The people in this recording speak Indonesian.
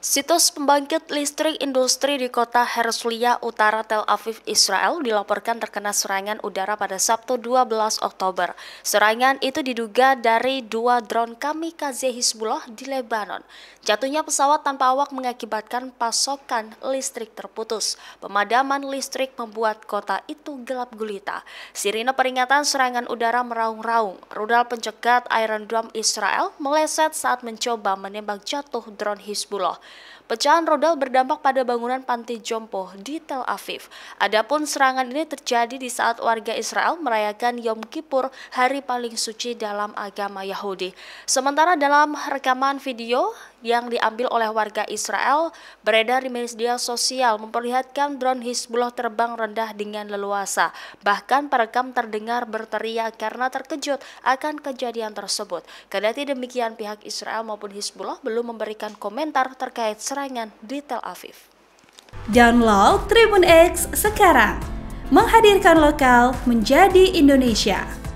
Situs pembangkit listrik industri di kota Herzliya, utara Tel Aviv, Israel dilaporkan terkena serangan udara pada Sabtu 12 Oktober. Serangan itu diduga dari dua drone kamikaze Hizbullah di Lebanon. Jatuhnya pesawat tanpa awak mengakibatkan pasokan listrik terputus. Pemadaman listrik membuat kota itu gelap gulita. Sirine peringatan serangan udara meraung-raung. Rudal pencegat Iron Dome Israel meleset saat mencoba menembak jatuh drone Hizbullah. Pecahan rudal berdampak pada bangunan panti jompo di Tel Aviv. Adapun serangan ini terjadi di saat warga Israel merayakan Yom Kippur, hari paling suci dalam agama Yahudi. Sementara dalam rekaman video yang diambil oleh warga Israel beredar di media sosial memperlihatkan drone Hizbullah terbang rendah dengan leluasa. Bahkan perekam terdengar berteriak karena terkejut akan kejadian tersebut. Kendati demikian pihak Israel maupun Hizbullah belum memberikan komentar terkait terkait serangan di Tel Aviv. Download Tribun X sekarang, menghadirkan lokal menjadi Indonesia.